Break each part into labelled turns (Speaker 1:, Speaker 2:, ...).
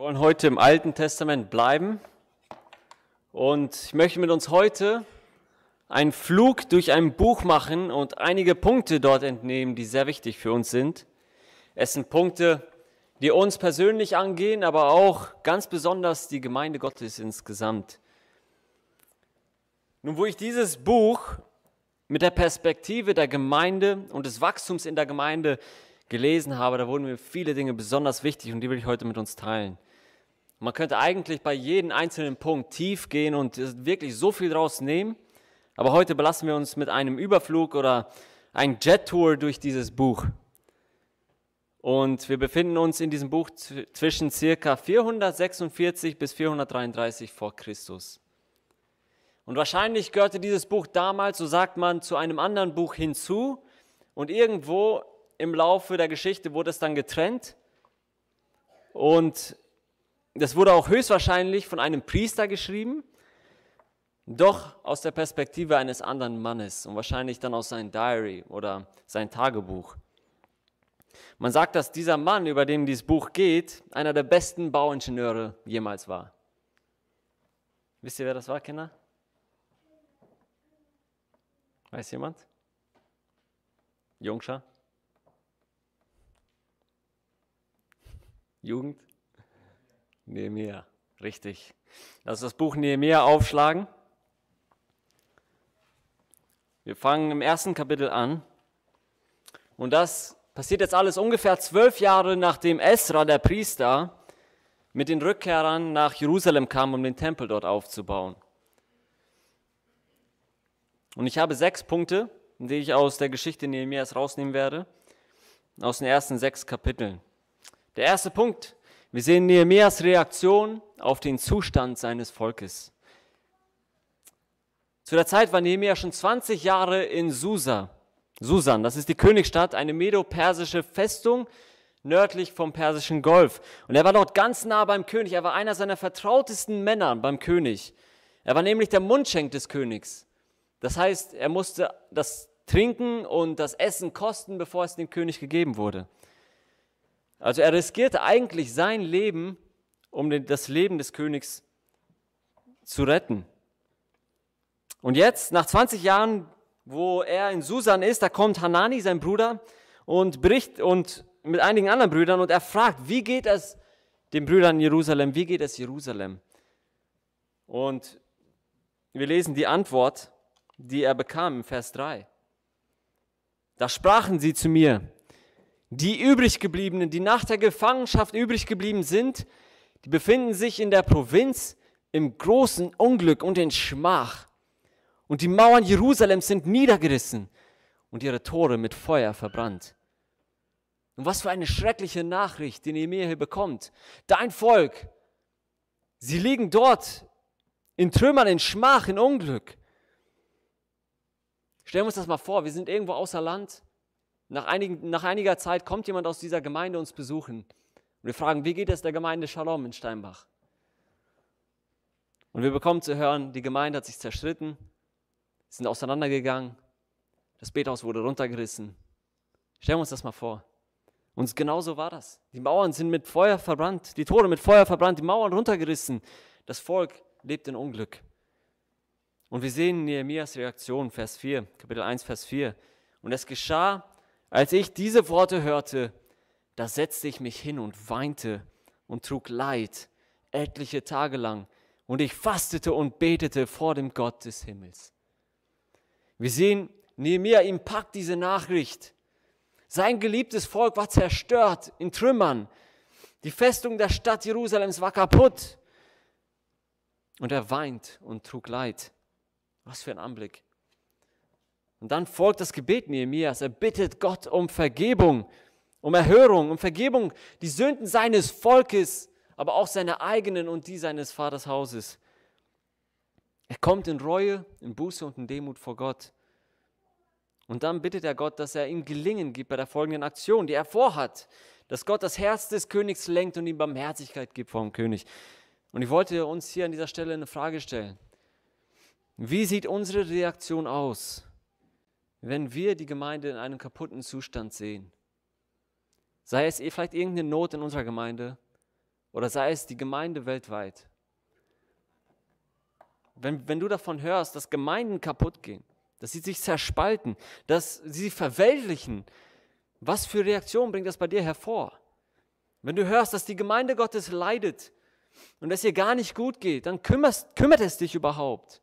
Speaker 1: Wir wollen heute im Alten Testament bleiben und ich möchte mit uns heute einen Flug durch ein Buch machen und einige Punkte dort entnehmen, die sehr wichtig für uns sind. Es sind Punkte, die uns persönlich angehen, aber auch ganz besonders die Gemeinde Gottes insgesamt. Nun, wo ich dieses Buch mit der Perspektive der Gemeinde und des Wachstums in der Gemeinde gelesen habe, da wurden mir viele Dinge besonders wichtig und die will ich heute mit uns teilen. Man könnte eigentlich bei jedem einzelnen Punkt tief gehen und wirklich so viel draus nehmen. Aber heute belassen wir uns mit einem Überflug oder einem Jet-Tour durch dieses Buch. Und wir befinden uns in diesem Buch zwischen circa 446 bis 433 vor Christus. Und wahrscheinlich gehörte dieses Buch damals, so sagt man, zu einem anderen Buch hinzu. Und irgendwo im Laufe der Geschichte wurde es dann getrennt. Und das wurde auch höchstwahrscheinlich von einem Priester geschrieben, doch aus der Perspektive eines anderen Mannes und wahrscheinlich dann aus seinem Diary oder sein Tagebuch. Man sagt, dass dieser Mann, über den dieses Buch geht, einer der besten Bauingenieure jemals war. Wisst ihr, wer das war, Kinder? Weiß jemand? Jungscha? Jugend? Nehemiah, richtig. Lass das Buch Nehemiah aufschlagen. Wir fangen im ersten Kapitel an. Und das passiert jetzt alles ungefähr zwölf Jahre, nachdem Esra, der Priester, mit den Rückkehrern nach Jerusalem kam, um den Tempel dort aufzubauen. Und ich habe sechs Punkte, die ich aus der Geschichte Nehemias rausnehmen werde, aus den ersten sechs Kapiteln. Der erste Punkt ist, wir sehen Nehemias Reaktion auf den Zustand seines Volkes. Zu der Zeit war Nehemia schon 20 Jahre in Susa. Susan, das ist die Königsstadt, eine medo-persische Festung nördlich vom Persischen Golf. Und er war dort ganz nah beim König. Er war einer seiner vertrautesten Männer beim König. Er war nämlich der Mundschenk des Königs. Das heißt, er musste das Trinken und das Essen kosten, bevor es dem König gegeben wurde. Also er riskierte eigentlich sein Leben, um das Leben des Königs zu retten. Und jetzt, nach 20 Jahren, wo er in Susan ist, da kommt Hanani, sein Bruder, und bricht und mit einigen anderen Brüdern und er fragt, wie geht es den Brüdern in Jerusalem, wie geht es Jerusalem? Und wir lesen die Antwort, die er bekam im Vers 3. Da sprachen sie zu mir, die übrig gebliebenen, die nach der Gefangenschaft übrig geblieben sind, die befinden sich in der Provinz im großen Unglück und in Schmach. Und die Mauern Jerusalems sind niedergerissen und ihre Tore mit Feuer verbrannt. Und was für eine schreckliche Nachricht, die Nehemiah hier bekommt. Dein Volk, sie liegen dort in Trümmern, in Schmach, in Unglück. Stellen wir uns das mal vor, wir sind irgendwo außer Land nach, einigen, nach einiger Zeit kommt jemand aus dieser Gemeinde uns besuchen. Und wir fragen, wie geht es der Gemeinde Shalom in Steinbach? Und wir bekommen zu hören, die Gemeinde hat sich zerstritten, sind auseinandergegangen, das Bethaus wurde runtergerissen. Stellen wir uns das mal vor. Und genauso war das. Die Mauern sind mit Feuer verbrannt, die Tore mit Feuer verbrannt, die Mauern runtergerissen. Das Volk lebt in Unglück. Und wir sehen Nehemias Reaktion, Vers 4, Kapitel 1, Vers 4. Und es geschah, als ich diese Worte hörte, da setzte ich mich hin und weinte und trug Leid etliche Tage lang, und ich fastete und betete vor dem Gott des Himmels. Wir sehen, Nehemiah, ihm packt diese Nachricht. Sein geliebtes Volk war zerstört, in Trümmern. Die Festung der Stadt Jerusalems war kaputt. Und er weint und trug Leid. Was für ein Anblick. Und dann folgt das Gebet Nehemias. Er bittet Gott um Vergebung, um Erhörung, um Vergebung, die Sünden seines Volkes, aber auch seine eigenen und die seines Vaters Hauses. Er kommt in Reue, in Buße und in Demut vor Gott. Und dann bittet er Gott, dass er ihm Gelingen gibt bei der folgenden Aktion, die er vorhat. Dass Gott das Herz des Königs lenkt und ihm Barmherzigkeit gibt vor dem König. Und ich wollte uns hier an dieser Stelle eine Frage stellen. Wie sieht unsere Reaktion aus? wenn wir die Gemeinde in einem kaputten Zustand sehen, sei es eh vielleicht irgendeine Not in unserer Gemeinde oder sei es die Gemeinde weltweit, wenn, wenn du davon hörst, dass Gemeinden kaputt gehen, dass sie sich zerspalten, dass sie sich verweltlichen, was für Reaktionen bringt das bei dir hervor? Wenn du hörst, dass die Gemeinde Gottes leidet und es ihr gar nicht gut geht, dann kümmert es dich überhaupt.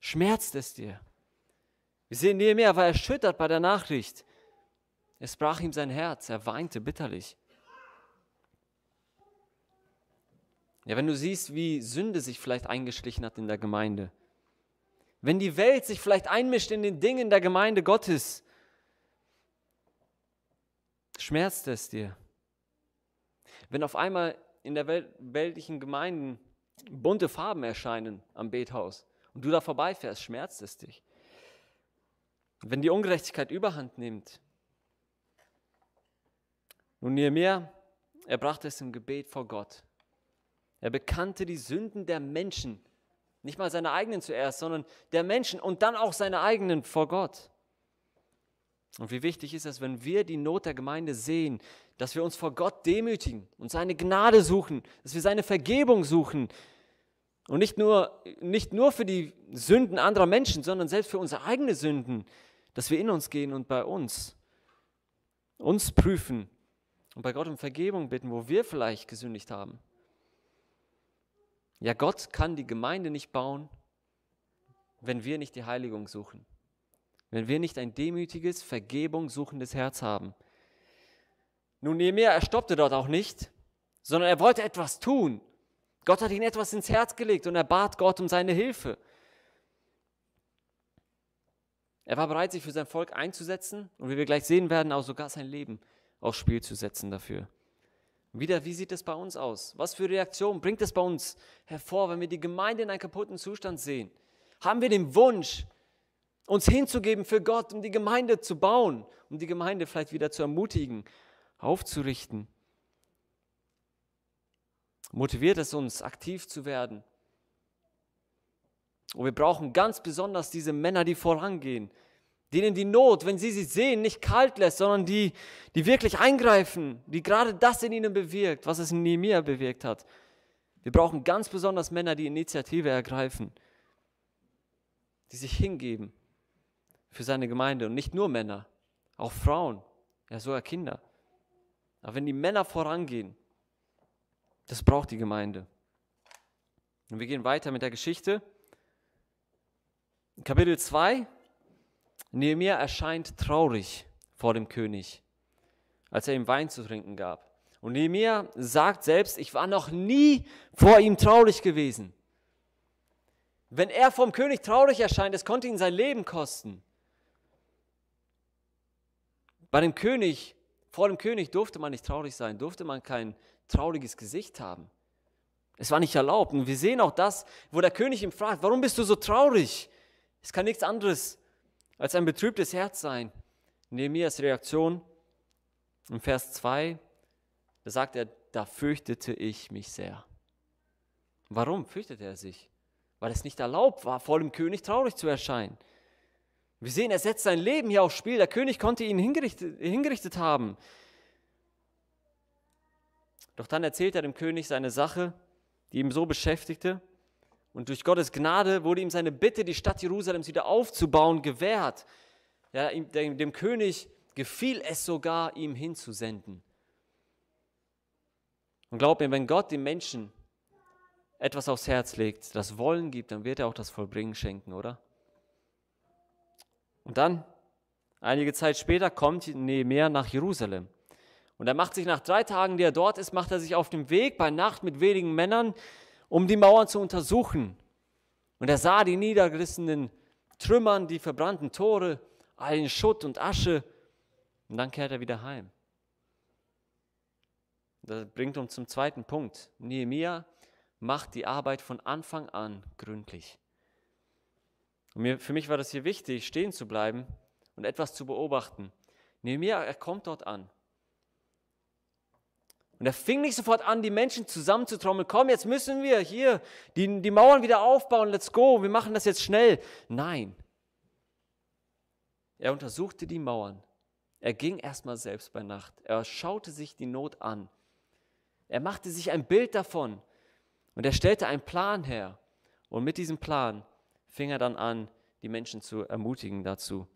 Speaker 1: Schmerzt es dir. Wir sehen, Nehemiah war erschüttert bei der Nachricht. Es brach ihm sein Herz, er weinte bitterlich. Ja, wenn du siehst, wie Sünde sich vielleicht eingeschlichen hat in der Gemeinde, wenn die Welt sich vielleicht einmischt in den Dingen der Gemeinde Gottes, schmerzt es dir. Wenn auf einmal in der Welt, weltlichen Gemeinden bunte Farben erscheinen am Bethaus und du da vorbeifährst, schmerzt es dich wenn die Ungerechtigkeit überhand nimmt. Nun, Nehemiah, er brachte es im Gebet vor Gott. Er bekannte die Sünden der Menschen, nicht mal seine eigenen zuerst, sondern der Menschen und dann auch seine eigenen vor Gott. Und wie wichtig ist es, wenn wir die Not der Gemeinde sehen, dass wir uns vor Gott demütigen und seine Gnade suchen, dass wir seine Vergebung suchen, und nicht nur, nicht nur für die Sünden anderer Menschen, sondern selbst für unsere eigenen Sünden, dass wir in uns gehen und bei uns, uns prüfen und bei Gott um Vergebung bitten, wo wir vielleicht gesündigt haben. Ja, Gott kann die Gemeinde nicht bauen, wenn wir nicht die Heiligung suchen, wenn wir nicht ein demütiges, Vergebung suchendes Herz haben. Nun, Nehemiah, er stoppte dort auch nicht, sondern er wollte etwas tun Gott hat ihm etwas ins Herz gelegt und er bat Gott um seine Hilfe. Er war bereit, sich für sein Volk einzusetzen und wie wir gleich sehen werden, auch sogar sein Leben aufs Spiel zu setzen dafür. wieder, wie sieht es bei uns aus? Was für Reaktionen bringt es bei uns hervor, wenn wir die Gemeinde in einem kaputten Zustand sehen? Haben wir den Wunsch, uns hinzugeben für Gott, um die Gemeinde zu bauen, um die Gemeinde vielleicht wieder zu ermutigen, aufzurichten? motiviert es uns, aktiv zu werden. Und wir brauchen ganz besonders diese Männer, die vorangehen, denen die Not, wenn sie sie sehen, nicht kalt lässt, sondern die, die wirklich eingreifen, die gerade das in ihnen bewirkt, was es in Nehemiah bewirkt hat. Wir brauchen ganz besonders Männer, die Initiative ergreifen, die sich hingeben für seine Gemeinde. Und nicht nur Männer, auch Frauen, ja sogar Kinder. Aber wenn die Männer vorangehen, das braucht die Gemeinde. Und wir gehen weiter mit der Geschichte. Kapitel 2. Nehemiah erscheint traurig vor dem König, als er ihm Wein zu trinken gab. Und Nehemiah sagt selbst, ich war noch nie vor ihm traurig gewesen. Wenn er vom König traurig erscheint, es konnte ihn sein Leben kosten. Bei dem König, vor dem König durfte man nicht traurig sein, durfte man kein trauriges Gesicht haben. Es war nicht erlaubt. Und wir sehen auch das, wo der König ihn fragt, warum bist du so traurig? Es kann nichts anderes als ein betrübtes Herz sein. Nehemias Reaktion im Vers 2, da sagt er, da fürchtete ich mich sehr. Warum fürchtete er sich? Weil es nicht erlaubt war, vor dem König traurig zu erscheinen. Wir sehen, er setzt sein Leben hier aufs Spiel. Der König konnte ihn hingerichtet, hingerichtet haben. Doch dann erzählt er dem König seine Sache, die ihm so beschäftigte. Und durch Gottes Gnade wurde ihm seine Bitte, die Stadt Jerusalems wieder aufzubauen, gewährt. Ja, dem, dem König gefiel es sogar, ihm hinzusenden. Und glaub mir, wenn Gott dem Menschen etwas aufs Herz legt, das Wollen gibt, dann wird er auch das Vollbringen schenken, oder? Und dann, einige Zeit später, kommt Nehemiah nach Jerusalem. Und er macht sich nach drei Tagen, die er dort ist, macht er sich auf den Weg bei Nacht mit wenigen Männern, um die Mauern zu untersuchen. Und er sah die niedergerissenen Trümmern, die verbrannten Tore, all den Schutt und Asche. Und dann kehrt er wieder heim. Das bringt uns zum zweiten Punkt. Nehemiah macht die Arbeit von Anfang an gründlich. Und mir, für mich war das hier wichtig, stehen zu bleiben und etwas zu beobachten. Nehemiah, er kommt dort an. Und er fing nicht sofort an, die Menschen zusammenzutrommeln. Komm, jetzt müssen wir hier die, die Mauern wieder aufbauen. Let's go. Wir machen das jetzt schnell. Nein. Er untersuchte die Mauern. Er ging erstmal selbst bei Nacht. Er schaute sich die Not an. Er machte sich ein Bild davon. Und er stellte einen Plan her. Und mit diesem Plan fing er dann an, die Menschen zu ermutigen dazu.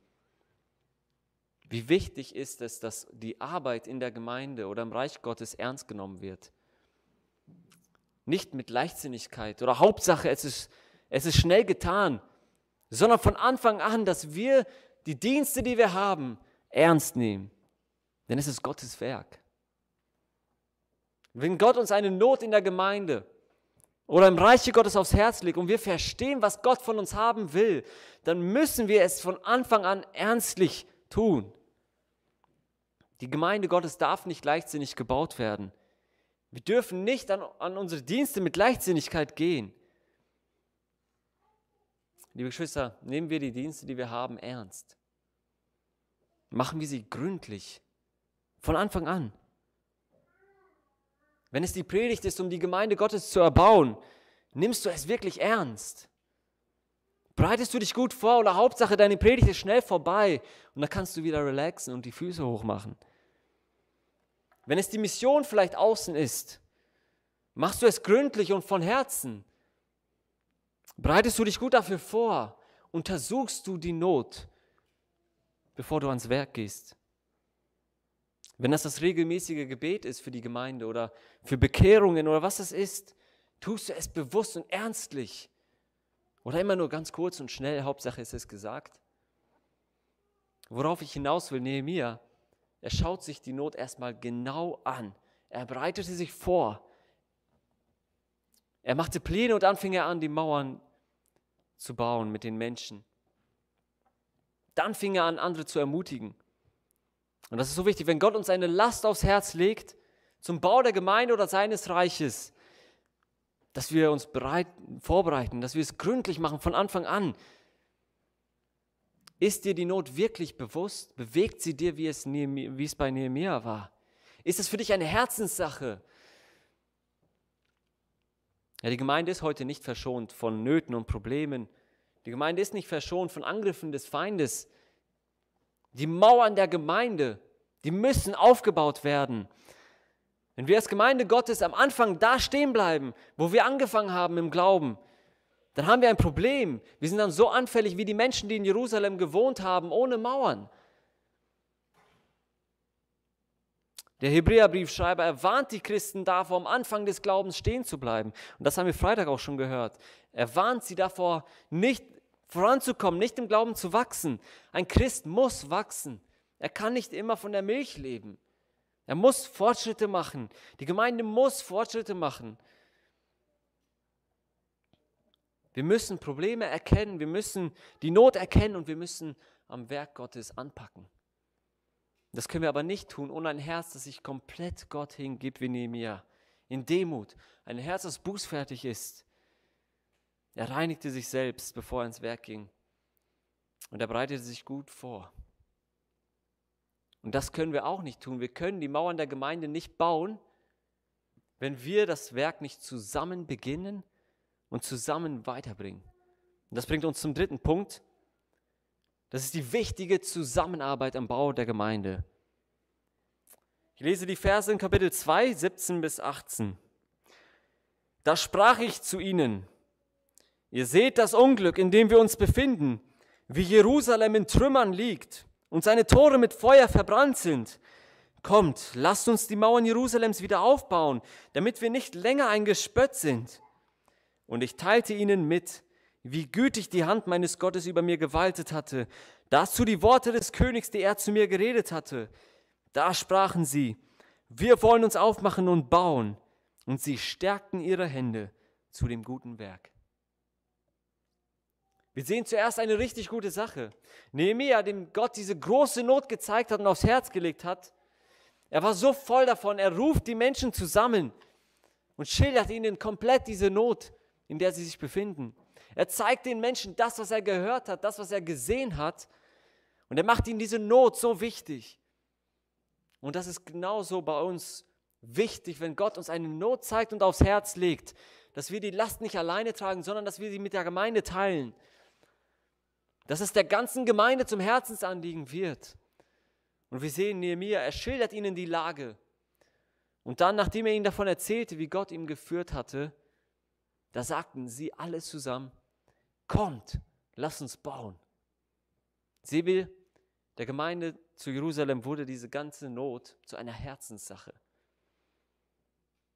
Speaker 1: Wie wichtig ist es, dass die Arbeit in der Gemeinde oder im Reich Gottes ernst genommen wird? Nicht mit Leichtsinnigkeit oder Hauptsache, es ist, es ist schnell getan, sondern von Anfang an, dass wir die Dienste, die wir haben, ernst nehmen. Denn es ist Gottes Werk. Wenn Gott uns eine Not in der Gemeinde oder im Reiche Gottes aufs Herz legt und wir verstehen, was Gott von uns haben will, dann müssen wir es von Anfang an ernstlich tun. Die Gemeinde Gottes darf nicht leichtsinnig gebaut werden. Wir dürfen nicht an, an unsere Dienste mit Leichtsinnigkeit gehen. Liebe Geschwister, nehmen wir die Dienste, die wir haben, ernst. Machen wir sie gründlich, von Anfang an. Wenn es die Predigt ist, um die Gemeinde Gottes zu erbauen, nimmst du es wirklich ernst. Bereitest du dich gut vor oder Hauptsache, deine Predigt ist schnell vorbei und dann kannst du wieder relaxen und die Füße hochmachen. machen. Wenn es die Mission vielleicht außen ist, machst du es gründlich und von Herzen. Bereitest du dich gut dafür vor? Untersuchst du die Not, bevor du ans Werk gehst? Wenn das das regelmäßige Gebet ist für die Gemeinde oder für Bekehrungen oder was es ist, tust du es bewusst und ernstlich oder immer nur ganz kurz und schnell, Hauptsache ist es gesagt. Worauf ich hinaus will, Nehemia er schaut sich die Not erstmal genau an. Er bereitete sich vor. Er machte Pläne und dann fing er an, die Mauern zu bauen mit den Menschen. Dann fing er an, andere zu ermutigen. Und das ist so wichtig, wenn Gott uns eine Last aufs Herz legt, zum Bau der Gemeinde oder seines Reiches, dass wir uns bereit, vorbereiten, dass wir es gründlich machen von Anfang an, ist dir die Not wirklich bewusst? Bewegt sie dir, wie es, wie es bei Nehemiah war? Ist es für dich eine Herzenssache? Ja, die Gemeinde ist heute nicht verschont von Nöten und Problemen. Die Gemeinde ist nicht verschont von Angriffen des Feindes. Die Mauern der Gemeinde, die müssen aufgebaut werden. Wenn wir als Gemeinde Gottes am Anfang da stehen bleiben, wo wir angefangen haben im Glauben, dann haben wir ein Problem. Wir sind dann so anfällig wie die Menschen, die in Jerusalem gewohnt haben, ohne Mauern. Der Hebräerbriefschreiber er warnt die Christen davor, am Anfang des Glaubens stehen zu bleiben. Und das haben wir Freitag auch schon gehört. Er warnt sie davor, nicht voranzukommen, nicht im Glauben zu wachsen. Ein Christ muss wachsen. Er kann nicht immer von der Milch leben. Er muss Fortschritte machen. Die Gemeinde muss Fortschritte machen. Wir müssen Probleme erkennen, wir müssen die Not erkennen und wir müssen am Werk Gottes anpacken. Das können wir aber nicht tun ohne ein Herz, das sich komplett Gott hingibt wie Nehemiah. In Demut. Ein Herz, das bußfertig ist. Er reinigte sich selbst, bevor er ins Werk ging. Und er bereitete sich gut vor. Und das können wir auch nicht tun. Wir können die Mauern der Gemeinde nicht bauen, wenn wir das Werk nicht zusammen beginnen und zusammen weiterbringen. Und das bringt uns zum dritten Punkt. Das ist die wichtige Zusammenarbeit am Bau der Gemeinde. Ich lese die Verse in Kapitel 2, 17 bis 18. Da sprach ich zu ihnen, ihr seht das Unglück, in dem wir uns befinden, wie Jerusalem in Trümmern liegt und seine Tore mit Feuer verbrannt sind. Kommt, lasst uns die Mauern Jerusalems wieder aufbauen, damit wir nicht länger ein Gespött sind. Und ich teilte ihnen mit, wie gütig die Hand meines Gottes über mir gewaltet hatte. Dazu die Worte des Königs, die er zu mir geredet hatte. Da sprachen sie, wir wollen uns aufmachen und bauen. Und sie stärkten ihre Hände zu dem guten Werk. Wir sehen zuerst eine richtig gute Sache. Nehemiah, dem Gott diese große Not gezeigt hat und aufs Herz gelegt hat, er war so voll davon, er ruft die Menschen zusammen und schildert ihnen komplett diese Not in der sie sich befinden. Er zeigt den Menschen das, was er gehört hat, das, was er gesehen hat. Und er macht ihnen diese Not so wichtig. Und das ist genauso bei uns wichtig, wenn Gott uns eine Not zeigt und aufs Herz legt, dass wir die Last nicht alleine tragen, sondern dass wir sie mit der Gemeinde teilen. Dass es der ganzen Gemeinde zum Herzensanliegen wird. Und wir sehen Nehemiah, er schildert ihnen die Lage. Und dann, nachdem er ihnen davon erzählte, wie Gott ihm geführt hatte, da sagten sie alle zusammen, kommt, lass uns bauen. Seht der Gemeinde zu Jerusalem wurde diese ganze Not zu einer Herzenssache.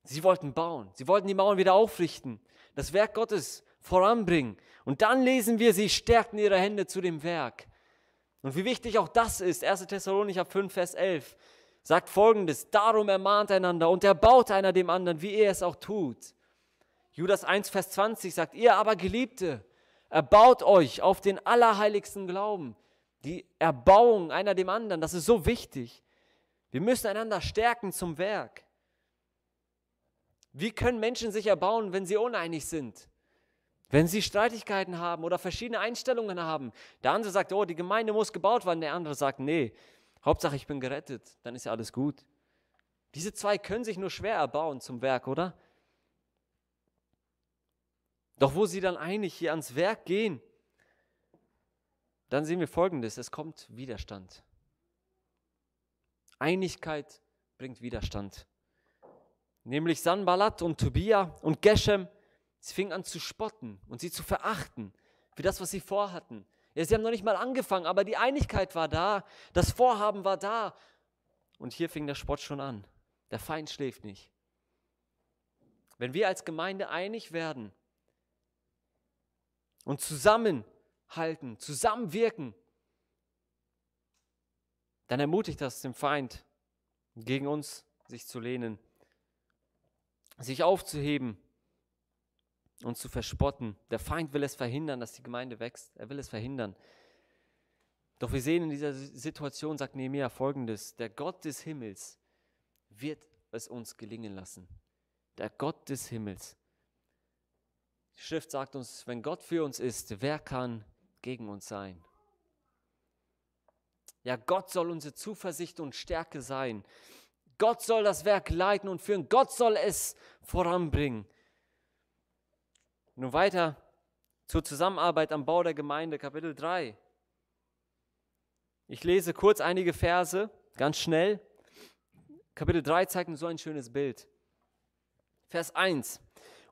Speaker 1: Sie wollten bauen, sie wollten die Mauern wieder aufrichten, das Werk Gottes voranbringen. Und dann lesen wir, sie stärkten ihre Hände zu dem Werk. Und wie wichtig auch das ist, 1. Thessalonicher 5, Vers 11 sagt folgendes, darum ermahnt einander und erbaut einer dem anderen, wie er es auch tut. Judas 1, Vers 20 sagt, ihr aber Geliebte, erbaut euch auf den allerheiligsten Glauben. Die Erbauung einer dem anderen, das ist so wichtig. Wir müssen einander stärken zum Werk. Wie können Menschen sich erbauen, wenn sie uneinig sind? Wenn sie Streitigkeiten haben oder verschiedene Einstellungen haben. Der andere sagt, oh, die Gemeinde muss gebaut werden. Der andere sagt, nee, Hauptsache ich bin gerettet, dann ist ja alles gut. Diese zwei können sich nur schwer erbauen zum Werk, oder? Doch wo sie dann einig hier ans Werk gehen, dann sehen wir Folgendes, es kommt Widerstand. Einigkeit bringt Widerstand. Nämlich Sanballat und Tobia und Geshem, sie fingen an zu spotten und sie zu verachten für das, was sie vorhatten. Ja, sie haben noch nicht mal angefangen, aber die Einigkeit war da, das Vorhaben war da. Und hier fing der Spott schon an. Der Feind schläft nicht. Wenn wir als Gemeinde einig werden, und zusammenhalten, zusammenwirken, dann ermutigt das den Feind, gegen uns sich zu lehnen, sich aufzuheben und zu verspotten. Der Feind will es verhindern, dass die Gemeinde wächst. Er will es verhindern. Doch wir sehen in dieser Situation, sagt Nehemiah folgendes: Der Gott des Himmels wird es uns gelingen lassen. Der Gott des Himmels die Schrift sagt uns, wenn Gott für uns ist, wer kann gegen uns sein? Ja, Gott soll unsere Zuversicht und Stärke sein. Gott soll das Werk leiten und führen. Gott soll es voranbringen. Nun weiter zur Zusammenarbeit am Bau der Gemeinde, Kapitel 3. Ich lese kurz einige Verse, ganz schnell. Kapitel 3 zeigt uns so ein schönes Bild. Vers 1.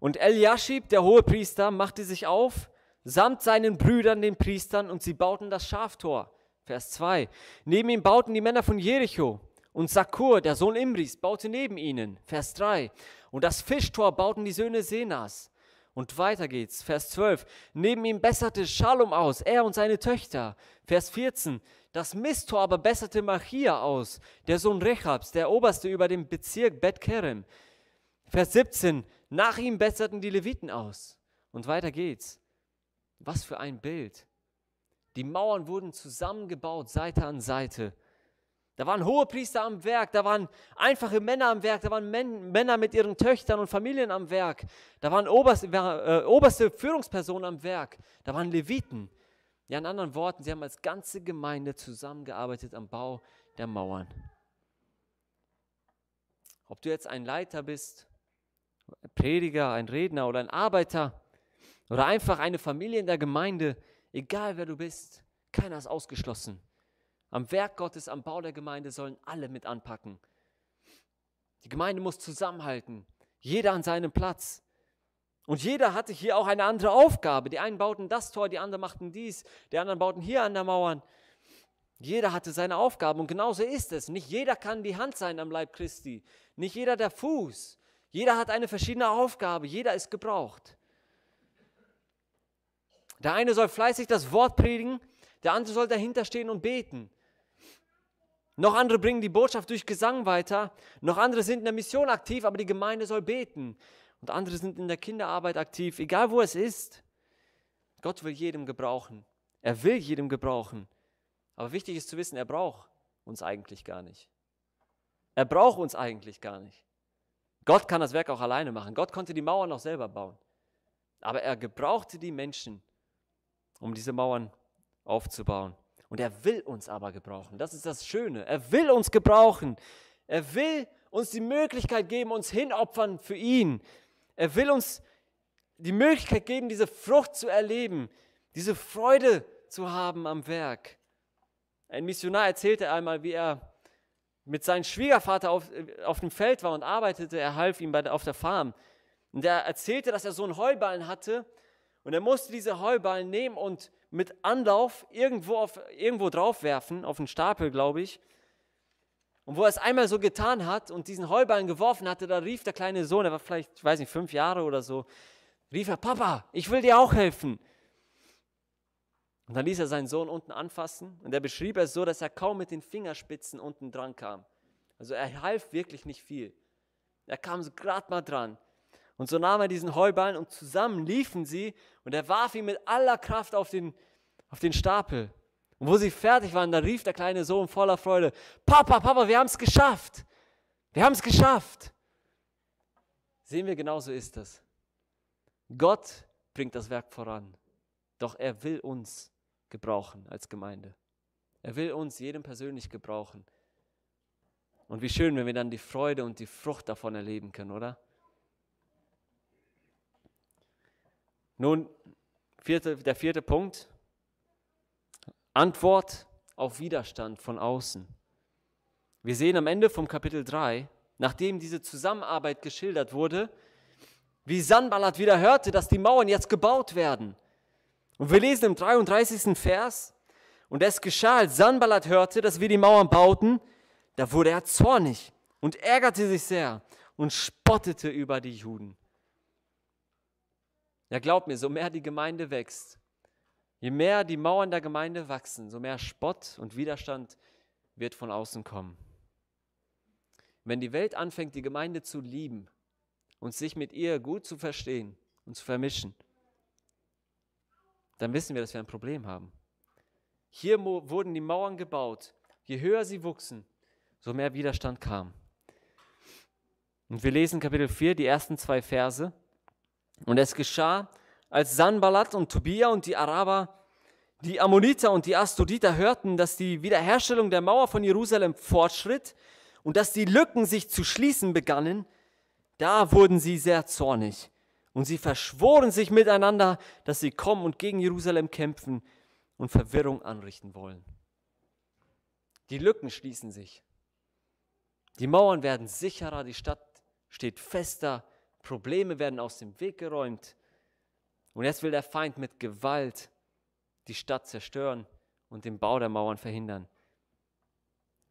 Speaker 1: Und Eliashib, der Hohepriester, machte sich auf, samt seinen Brüdern, den Priestern, und sie bauten das Schaftor. Vers 2. Neben ihm bauten die Männer von Jericho. Und Sakur, der Sohn Imris, baute neben ihnen. Vers 3. Und das Fischtor bauten die Söhne Senas. Und weiter geht's. Vers 12. Neben ihm besserte Shalom aus, er und seine Töchter. Vers 14. Das Misttor aber besserte Machia aus, der Sohn Rechabs, der Oberste über dem Bezirk Bet Kerem. Vers 17. Nach ihm besserten die Leviten aus. Und weiter geht's. Was für ein Bild. Die Mauern wurden zusammengebaut, Seite an Seite. Da waren hohe Priester am Werk, da waren einfache Männer am Werk, da waren Men Männer mit ihren Töchtern und Familien am Werk, da waren oberste, äh, oberste Führungspersonen am Werk, da waren Leviten. Ja, in anderen Worten, sie haben als ganze Gemeinde zusammengearbeitet am Bau der Mauern. Ob du jetzt ein Leiter bist Prediger, ein Redner oder ein Arbeiter oder einfach eine Familie in der Gemeinde, egal wer du bist, keiner ist ausgeschlossen. Am Werk Gottes, am Bau der Gemeinde sollen alle mit anpacken. Die Gemeinde muss zusammenhalten, jeder an seinem Platz. Und jeder hatte hier auch eine andere Aufgabe. Die einen bauten das Tor, die anderen machten dies, die anderen bauten hier an der Mauern. Jeder hatte seine Aufgabe und genauso ist es. Nicht jeder kann die Hand sein am Leib Christi, nicht jeder der Fuß. Jeder hat eine verschiedene Aufgabe, jeder ist gebraucht. Der eine soll fleißig das Wort predigen, der andere soll dahinter stehen und beten. Noch andere bringen die Botschaft durch Gesang weiter, noch andere sind in der Mission aktiv, aber die Gemeinde soll beten. Und andere sind in der Kinderarbeit aktiv, egal wo es ist. Gott will jedem gebrauchen. Er will jedem gebrauchen. Aber wichtig ist zu wissen, er braucht uns eigentlich gar nicht. Er braucht uns eigentlich gar nicht. Gott kann das Werk auch alleine machen. Gott konnte die Mauern auch selber bauen. Aber er gebrauchte die Menschen, um diese Mauern aufzubauen. Und er will uns aber gebrauchen. Das ist das Schöne. Er will uns gebrauchen. Er will uns die Möglichkeit geben, uns hinopfern für ihn. Er will uns die Möglichkeit geben, diese Frucht zu erleben, diese Freude zu haben am Werk. Ein Missionar erzählte einmal, wie er mit seinem Schwiegervater auf, äh, auf dem Feld war und arbeitete. Er half ihm bei, auf der Farm. Und er erzählte, dass er so einen Heuballen hatte und er musste diese Heuballen nehmen und mit Anlauf irgendwo, auf, irgendwo drauf werfen, auf einen Stapel, glaube ich. Und wo er es einmal so getan hat und diesen Heuballen geworfen hatte, da rief der kleine Sohn, er war vielleicht, ich weiß nicht, fünf Jahre oder so, rief er, Papa, ich will dir auch helfen. Und dann ließ er seinen Sohn unten anfassen und er beschrieb es so, dass er kaum mit den Fingerspitzen unten dran kam. Also er half wirklich nicht viel. Er kam so gerade mal dran. Und so nahm er diesen Heuballen und zusammen liefen sie und er warf ihn mit aller Kraft auf den, auf den Stapel. Und wo sie fertig waren, da rief der kleine Sohn voller Freude, Papa, Papa, wir haben es geschafft. Wir haben es geschafft. Sehen wir, genau so ist das. Gott bringt das Werk voran, doch er will uns gebrauchen als Gemeinde. Er will uns jedem persönlich gebrauchen. Und wie schön, wenn wir dann die Freude und die Frucht davon erleben können, oder? Nun, vierte, der vierte Punkt. Antwort auf Widerstand von außen. Wir sehen am Ende vom Kapitel 3, nachdem diese Zusammenarbeit geschildert wurde, wie Sanballat wieder hörte, dass die Mauern jetzt gebaut werden. Und wir lesen im 33. Vers, und es geschah, als Sanballat hörte, dass wir die Mauern bauten, da wurde er zornig und ärgerte sich sehr und spottete über die Juden. Ja, glaubt mir, so mehr die Gemeinde wächst, je mehr die Mauern der Gemeinde wachsen, so mehr Spott und Widerstand wird von außen kommen. Wenn die Welt anfängt, die Gemeinde zu lieben und sich mit ihr gut zu verstehen und zu vermischen, dann wissen wir, dass wir ein Problem haben. Hier wurden die Mauern gebaut. Je höher sie wuchsen, so mehr Widerstand kam. Und wir lesen Kapitel 4, die ersten zwei Verse. Und es geschah, als Sanballat und Tobia und die Araber, die Ammoniter und die Astoditer hörten, dass die Wiederherstellung der Mauer von Jerusalem fortschritt und dass die Lücken sich zu schließen begannen, da wurden sie sehr zornig. Und sie verschworen sich miteinander, dass sie kommen und gegen Jerusalem kämpfen und Verwirrung anrichten wollen. Die Lücken schließen sich. Die Mauern werden sicherer, die Stadt steht fester, Probleme werden aus dem Weg geräumt. Und jetzt will der Feind mit Gewalt die Stadt zerstören und den Bau der Mauern verhindern.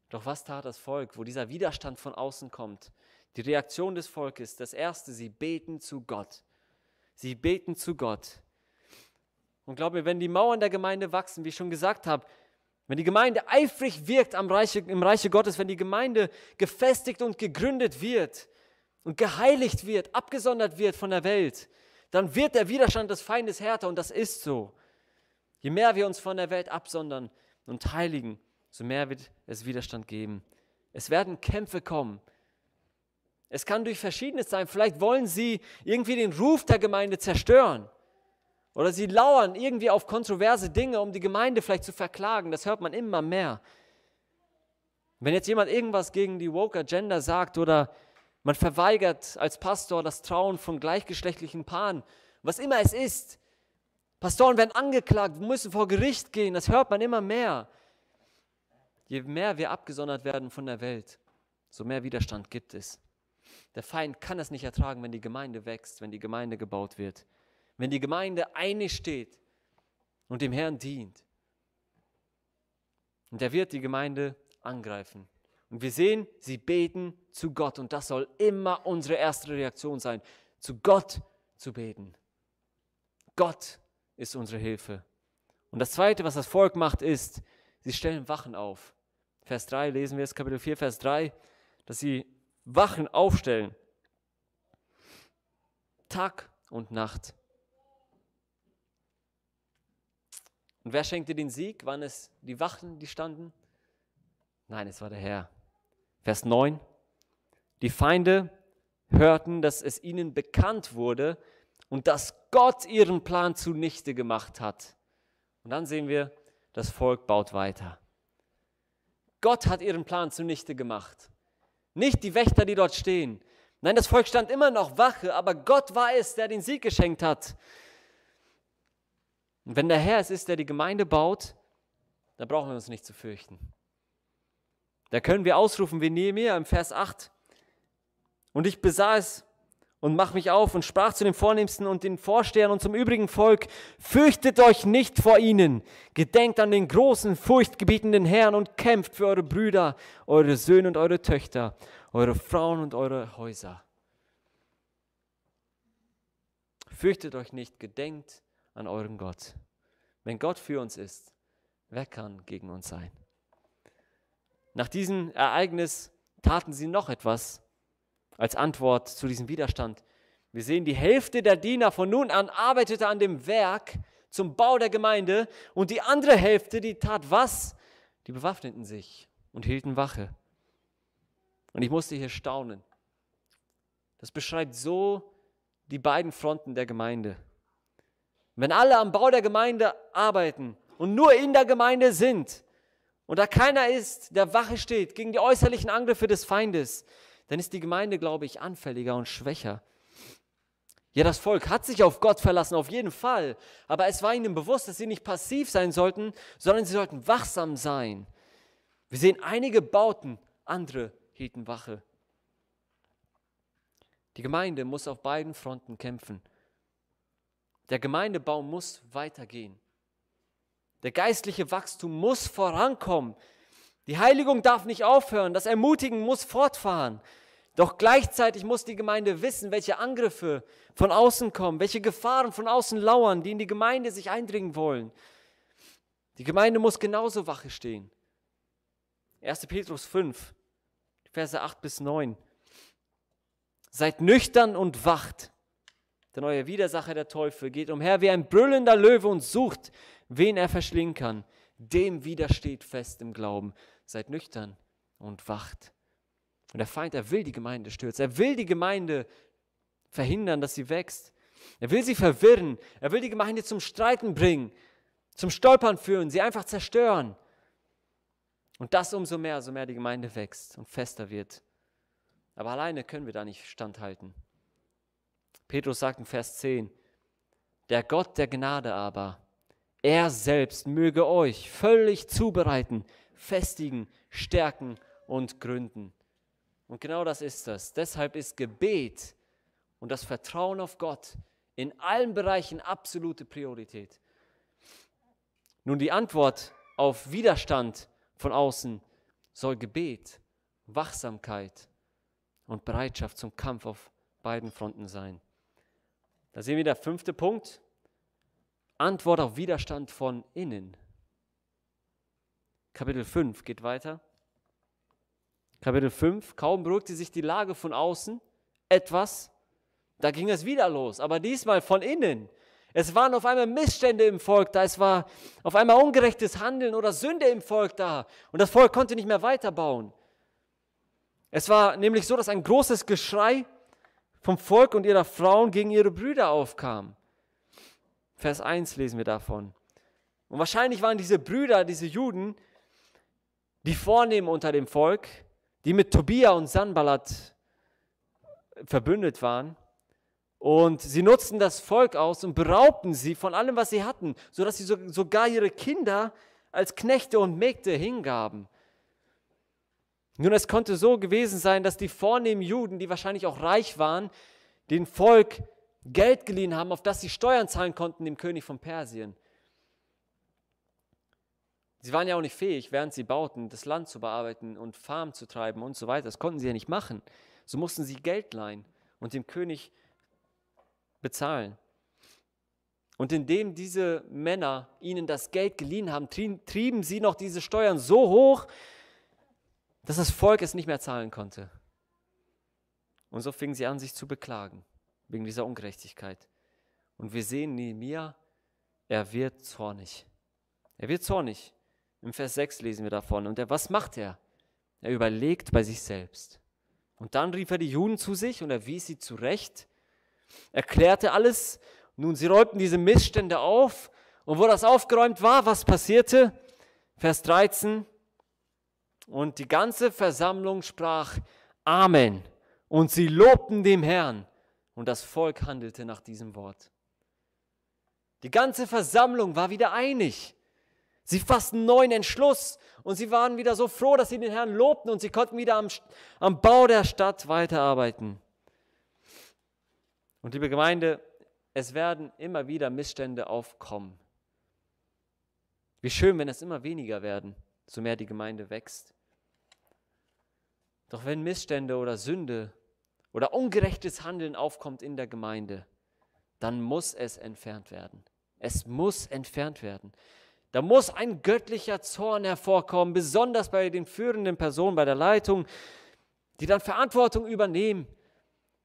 Speaker 1: Doch was tat das Volk, wo dieser Widerstand von außen kommt? Die Reaktion des Volkes, das erste, sie beten zu Gott. Sie beten zu Gott. Und glaub mir, wenn die Mauern der Gemeinde wachsen, wie ich schon gesagt habe, wenn die Gemeinde eifrig wirkt am Reiche, im Reiche Gottes, wenn die Gemeinde gefestigt und gegründet wird und geheiligt wird, abgesondert wird von der Welt, dann wird der Widerstand des Feindes härter und das ist so. Je mehr wir uns von der Welt absondern und heiligen, so mehr wird es Widerstand geben. Es werden Kämpfe kommen. Es kann durch Verschiedenes sein. Vielleicht wollen sie irgendwie den Ruf der Gemeinde zerstören. Oder sie lauern irgendwie auf kontroverse Dinge, um die Gemeinde vielleicht zu verklagen. Das hört man immer mehr. Wenn jetzt jemand irgendwas gegen die Woke Agenda sagt oder man verweigert als Pastor das Trauen von gleichgeschlechtlichen Paaren, was immer es ist, Pastoren werden angeklagt, müssen vor Gericht gehen, das hört man immer mehr. Je mehr wir abgesondert werden von der Welt, so mehr Widerstand gibt es. Der Feind kann es nicht ertragen, wenn die Gemeinde wächst, wenn die Gemeinde gebaut wird, wenn die Gemeinde einig steht und dem Herrn dient. Und er wird die Gemeinde angreifen. Und wir sehen, sie beten zu Gott. Und das soll immer unsere erste Reaktion sein, zu Gott zu beten. Gott ist unsere Hilfe. Und das Zweite, was das Volk macht, ist, sie stellen Wachen auf. Vers 3 lesen wir es, Kapitel 4, Vers 3, dass sie Wachen aufstellen. Tag und Nacht. Und wer schenkte den Sieg? Waren es die Wachen, die standen? Nein, es war der Herr. Vers 9. Die Feinde hörten, dass es ihnen bekannt wurde und dass Gott ihren Plan zunichte gemacht hat. Und dann sehen wir, das Volk baut weiter. Gott hat ihren Plan zunichte gemacht nicht die Wächter, die dort stehen. Nein, das Volk stand immer noch wache, aber Gott war es, der den Sieg geschenkt hat. Und wenn der Herr es ist, der die Gemeinde baut, dann brauchen wir uns nicht zu fürchten. Da können wir ausrufen wie Nehemiah im Vers 8. Und ich besah es und mach mich auf und sprach zu den Vornehmsten und den Vorstehern und zum übrigen Volk, fürchtet euch nicht vor ihnen, gedenkt an den großen, furchtgebietenden Herrn und kämpft für eure Brüder, eure Söhne und eure Töchter, eure Frauen und eure Häuser. Fürchtet euch nicht, gedenkt an euren Gott. Wenn Gott für uns ist, wer kann gegen uns sein? Nach diesem Ereignis taten sie noch etwas, als Antwort zu diesem Widerstand. Wir sehen, die Hälfte der Diener von nun an arbeitete an dem Werk zum Bau der Gemeinde und die andere Hälfte, die tat was? Die bewaffneten sich und hielten Wache. Und ich musste hier staunen. Das beschreibt so die beiden Fronten der Gemeinde. Wenn alle am Bau der Gemeinde arbeiten und nur in der Gemeinde sind und da keiner ist, der Wache steht gegen die äußerlichen Angriffe des Feindes, dann ist die Gemeinde, glaube ich, anfälliger und schwächer. Ja, das Volk hat sich auf Gott verlassen, auf jeden Fall, aber es war ihnen bewusst, dass sie nicht passiv sein sollten, sondern sie sollten wachsam sein. Wir sehen einige bauten, andere hielten Wache. Die Gemeinde muss auf beiden Fronten kämpfen. Der Gemeindebau muss weitergehen. Der geistliche Wachstum muss vorankommen. Die Heiligung darf nicht aufhören. Das Ermutigen muss fortfahren. Doch gleichzeitig muss die Gemeinde wissen, welche Angriffe von außen kommen, welche Gefahren von außen lauern, die in die Gemeinde sich eindringen wollen. Die Gemeinde muss genauso wache stehen. 1. Petrus 5, Verse 8 bis 9. Seid nüchtern und wacht, denn euer Widersacher, der Teufel, geht umher wie ein brüllender Löwe und sucht, wen er verschlingen kann. Dem widersteht fest im Glauben. Seid nüchtern und wacht. Und der Feind, er will die Gemeinde stürzen. Er will die Gemeinde verhindern, dass sie wächst. Er will sie verwirren. Er will die Gemeinde zum Streiten bringen, zum Stolpern führen, sie einfach zerstören. Und das umso mehr, so mehr die Gemeinde wächst und fester wird. Aber alleine können wir da nicht standhalten. Petrus sagt in Vers 10, der Gott der Gnade aber, er selbst möge euch völlig zubereiten, festigen, stärken und gründen. Und genau das ist das. Deshalb ist Gebet und das Vertrauen auf Gott in allen Bereichen absolute Priorität. Nun, die Antwort auf Widerstand von außen soll Gebet, Wachsamkeit und Bereitschaft zum Kampf auf beiden Fronten sein. Da sehen wir der fünfte Punkt. Antwort auf Widerstand von innen. Kapitel 5 geht weiter. Kapitel 5, kaum beruhigte sich die Lage von außen etwas, da ging es wieder los, aber diesmal von innen. Es waren auf einmal Missstände im Volk da, es war auf einmal ungerechtes Handeln oder Sünde im Volk da und das Volk konnte nicht mehr weiterbauen. Es war nämlich so, dass ein großes Geschrei vom Volk und ihrer Frauen gegen ihre Brüder aufkam. Vers 1 lesen wir davon. Und wahrscheinlich waren diese Brüder, diese Juden, die Vornehmen unter dem Volk, die mit Tobia und Sanballat verbündet waren. Und sie nutzten das Volk aus und beraubten sie von allem, was sie hatten, sodass sie sogar ihre Kinder als Knechte und Mägde hingaben. Nun, es konnte so gewesen sein, dass die vornehmen Juden, die wahrscheinlich auch reich waren, dem Volk Geld geliehen haben, auf das sie Steuern zahlen konnten dem König von Persien. Sie waren ja auch nicht fähig, während sie bauten, das Land zu bearbeiten und Farm zu treiben und so weiter. Das konnten sie ja nicht machen. So mussten sie Geld leihen und dem König bezahlen. Und indem diese Männer ihnen das Geld geliehen haben, trieben sie noch diese Steuern so hoch, dass das Volk es nicht mehr zahlen konnte. Und so fingen sie an, sich zu beklagen wegen dieser Ungerechtigkeit. Und wir sehen Nehemia, er wird zornig. Er wird zornig. Im Vers 6 lesen wir davon. Und er, was macht er? Er überlegt bei sich selbst. Und dann rief er die Juden zu sich und erwies sie zurecht, erklärte alles. Nun, sie räumten diese Missstände auf. Und wo das aufgeräumt war, was passierte? Vers 13. Und die ganze Versammlung sprach Amen. Und sie lobten dem Herrn. Und das Volk handelte nach diesem Wort. Die ganze Versammlung war wieder einig. Sie fassten einen neuen Entschluss und sie waren wieder so froh, dass sie den Herrn lobten und sie konnten wieder am, am Bau der Stadt weiterarbeiten. Und liebe Gemeinde, es werden immer wieder Missstände aufkommen. Wie schön, wenn es immer weniger werden, so mehr die Gemeinde wächst. Doch wenn Missstände oder Sünde oder ungerechtes Handeln aufkommt in der Gemeinde, dann muss es entfernt werden. Es muss entfernt werden. Da muss ein göttlicher Zorn hervorkommen, besonders bei den führenden Personen, bei der Leitung, die dann Verantwortung übernehmen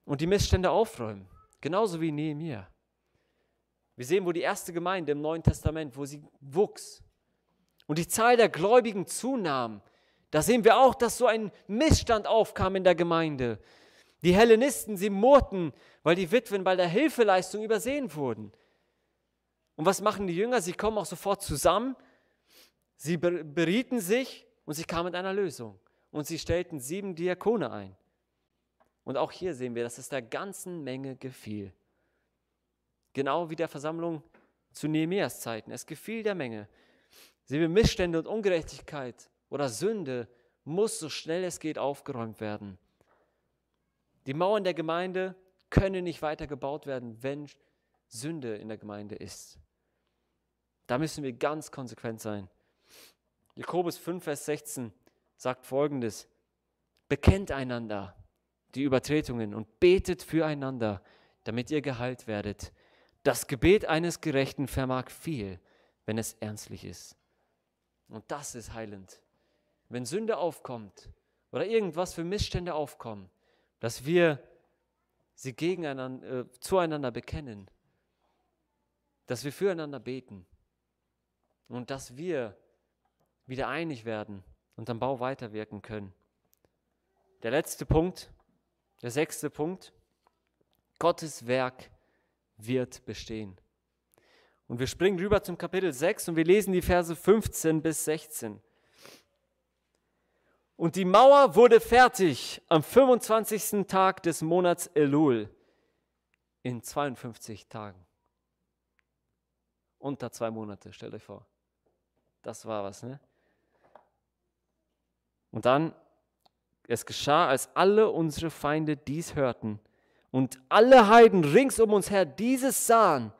Speaker 1: und die Missstände aufräumen. Genauso wie Nehemiah. Wir sehen, wo die erste Gemeinde im Neuen Testament, wo sie wuchs und die Zahl der Gläubigen zunahm. Da sehen wir auch, dass so ein Missstand aufkam in der Gemeinde. Die Hellenisten, sie murrten, weil die Witwen bei der Hilfeleistung übersehen wurden. Und was machen die Jünger? Sie kommen auch sofort zusammen, sie berieten sich und sie kamen mit einer Lösung. Und sie stellten sieben Diakone ein. Und auch hier sehen wir, dass es der ganzen Menge gefiel. Genau wie der Versammlung zu Nehemias Zeiten. Es gefiel der Menge. Sie will Missstände und Ungerechtigkeit oder Sünde muss so schnell es geht aufgeräumt werden. Die Mauern der Gemeinde können nicht weiter gebaut werden, wenn Sünde in der Gemeinde ist. Da müssen wir ganz konsequent sein. Jakobus 5, Vers 16 sagt folgendes: Bekennt einander die Übertretungen und betet füreinander, damit ihr geheilt werdet. Das Gebet eines Gerechten vermag viel, wenn es ernstlich ist. Und das ist heilend. Wenn Sünde aufkommt oder irgendwas für Missstände aufkommen, dass wir sie gegeneinander, äh, zueinander bekennen, dass wir füreinander beten und dass wir wieder einig werden und am Bau weiterwirken können. Der letzte Punkt, der sechste Punkt, Gottes Werk wird bestehen. Und wir springen rüber zum Kapitel 6 und wir lesen die Verse 15 bis 16. Und die Mauer wurde fertig am 25. Tag des Monats Elul in 52 Tagen. Unter zwei Monate, stellt euch vor. Das war was, ne? Und dann, es geschah, als alle unsere Feinde dies hörten und alle Heiden rings um uns her dieses sahen,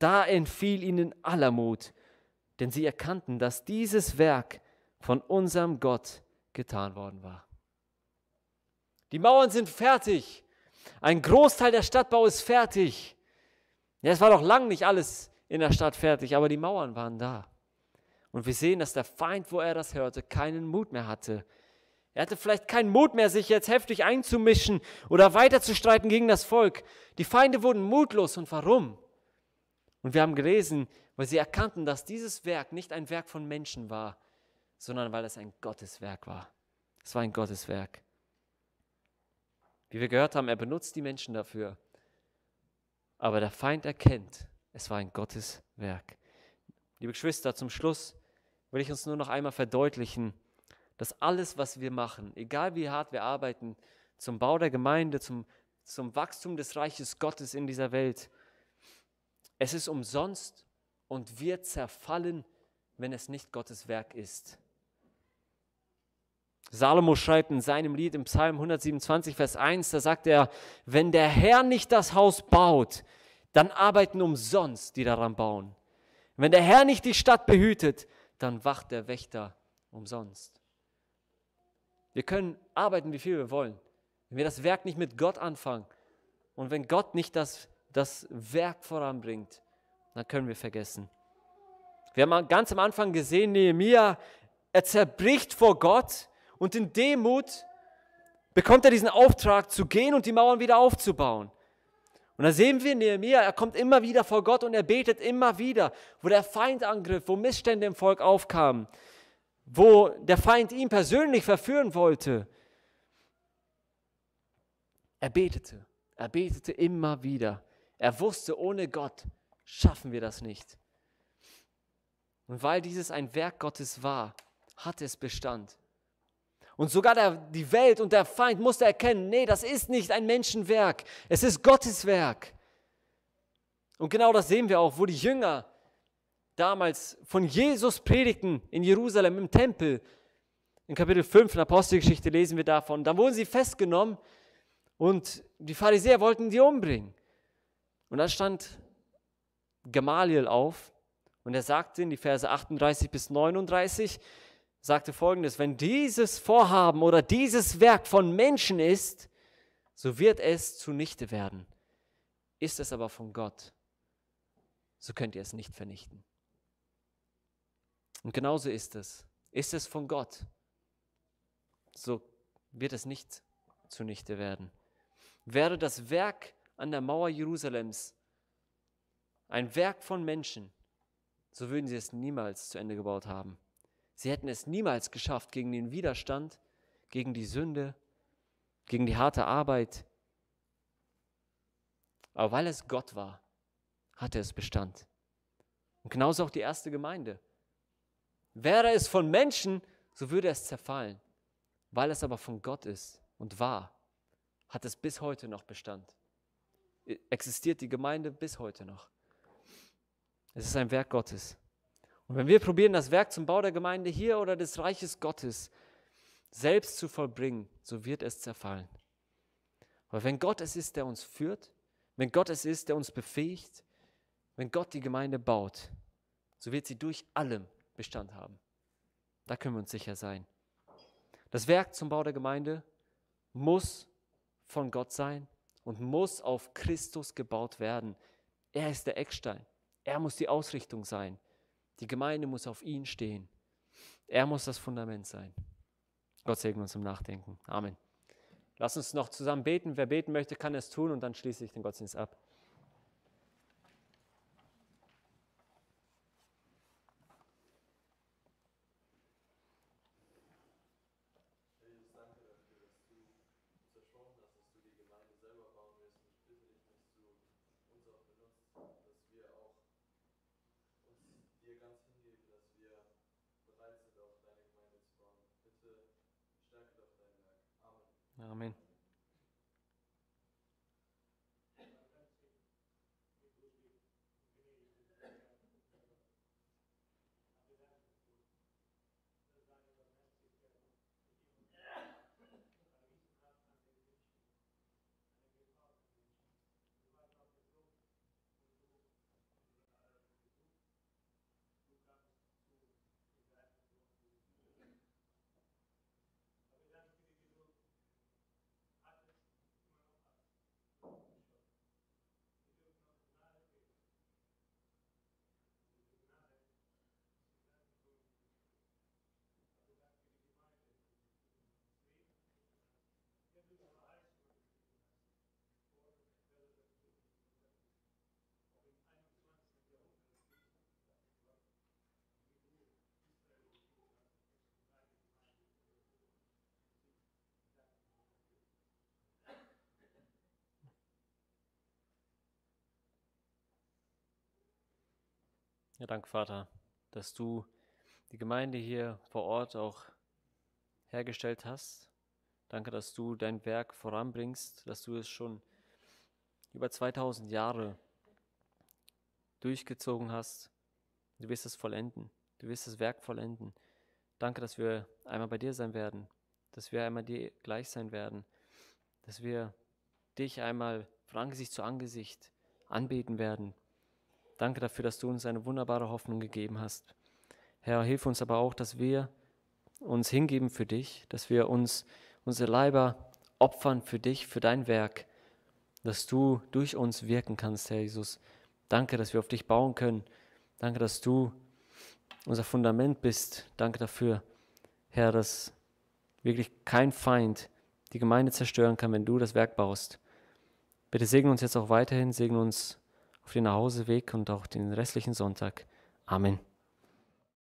Speaker 1: da entfiel ihnen aller Mut, denn sie erkannten, dass dieses Werk von unserem Gott getan worden war. Die Mauern sind fertig. Ein Großteil der Stadtbau ist fertig. Ja, es war noch lang nicht alles in der Stadt fertig, aber die Mauern waren da. Und wir sehen, dass der Feind, wo er das hörte, keinen Mut mehr hatte. Er hatte vielleicht keinen Mut mehr, sich jetzt heftig einzumischen oder weiterzustreiten gegen das Volk. Die Feinde wurden mutlos. Und warum? Und wir haben gelesen, weil sie erkannten, dass dieses Werk nicht ein Werk von Menschen war, sondern weil es ein Gotteswerk war. Es war ein Gotteswerk. Wie wir gehört haben, er benutzt die Menschen dafür. Aber der Feind erkennt, es war ein Gotteswerk. Liebe Geschwister, zum Schluss will ich uns nur noch einmal verdeutlichen, dass alles, was wir machen, egal wie hart wir arbeiten, zum Bau der Gemeinde, zum, zum Wachstum des Reiches Gottes in dieser Welt, es ist umsonst und wir zerfallen, wenn es nicht Gottes Werk ist. Salomo schreibt in seinem Lied im Psalm 127, Vers 1, da sagt er, wenn der Herr nicht das Haus baut, dann arbeiten umsonst die daran bauen. Wenn der Herr nicht die Stadt behütet, dann wacht der Wächter umsonst. Wir können arbeiten, wie viel wir wollen. Wenn wir das Werk nicht mit Gott anfangen und wenn Gott nicht das, das Werk voranbringt, dann können wir vergessen. Wir haben ganz am Anfang gesehen, Nehemiah, er zerbricht vor Gott und in Demut bekommt er diesen Auftrag zu gehen und die Mauern wieder aufzubauen. Und da sehen wir Nehemiah, er kommt immer wieder vor Gott und er betet immer wieder, wo der Feind angriff, wo Missstände im Volk aufkamen, wo der Feind ihn persönlich verführen wollte. Er betete, er betete immer wieder. Er wusste, ohne Gott schaffen wir das nicht. Und weil dieses ein Werk Gottes war, hat es Bestand. Und sogar der, die Welt und der Feind musste erkennen, nee, das ist nicht ein Menschenwerk, es ist Gottes Werk. Und genau das sehen wir auch, wo die Jünger damals von Jesus predigten in Jerusalem im Tempel. In Kapitel 5 in der Apostelgeschichte lesen wir davon. Dann wurden sie festgenommen und die Pharisäer wollten die umbringen. Und dann stand Gamaliel auf und er sagte in die Verse 38 bis 39, sagte folgendes, wenn dieses Vorhaben oder dieses Werk von Menschen ist, so wird es zunichte werden. Ist es aber von Gott, so könnt ihr es nicht vernichten. Und genauso ist es. Ist es von Gott, so wird es nicht zunichte werden. Wäre das Werk an der Mauer Jerusalems ein Werk von Menschen, so würden sie es niemals zu Ende gebaut haben. Sie hätten es niemals geschafft gegen den Widerstand, gegen die Sünde, gegen die harte Arbeit. Aber weil es Gott war, hatte es Bestand. Und genauso auch die erste Gemeinde. Wäre es von Menschen, so würde es zerfallen. Weil es aber von Gott ist und war, hat es bis heute noch Bestand. Existiert die Gemeinde bis heute noch. Es ist ein Werk Gottes. Und wenn wir probieren, das Werk zum Bau der Gemeinde hier oder des Reiches Gottes selbst zu vollbringen, so wird es zerfallen. Aber wenn Gott es ist, der uns führt, wenn Gott es ist, der uns befähigt, wenn Gott die Gemeinde baut, so wird sie durch allem Bestand haben. Da können wir uns sicher sein. Das Werk zum Bau der Gemeinde muss von Gott sein und muss auf Christus gebaut werden. Er ist der Eckstein. Er muss die Ausrichtung sein. Die Gemeinde muss auf ihn stehen. Er muss das Fundament sein. Gott segne uns im Nachdenken. Amen. Lass uns noch zusammen beten. Wer beten möchte, kann es tun und dann schließe ich den Gottesdienst ab. Gemeinde selber bauen willst. Ich bitte dich, dass du uns auch benutzt. Amen. Ja, danke, Vater, dass du die Gemeinde hier vor Ort auch hergestellt hast. Danke, dass du dein Werk voranbringst, dass du es schon über 2000 Jahre durchgezogen hast. Du wirst es vollenden. Du wirst das Werk vollenden. Danke, dass wir einmal bei dir sein werden, dass wir einmal dir gleich sein werden, dass wir dich einmal von Angesicht zu Angesicht anbeten werden, Danke dafür, dass du uns eine wunderbare Hoffnung gegeben hast. Herr, hilf uns aber auch, dass wir uns hingeben für dich, dass wir uns unsere Leiber opfern für dich, für dein Werk, dass du durch uns wirken kannst, Herr Jesus. Danke, dass wir auf dich bauen können. Danke, dass du unser Fundament bist. Danke dafür, Herr, dass wirklich kein Feind die Gemeinde zerstören kann, wenn du das Werk baust. Bitte segne uns jetzt auch weiterhin, segne uns auf den Nachhauseweg und auch den restlichen Sonntag. Amen.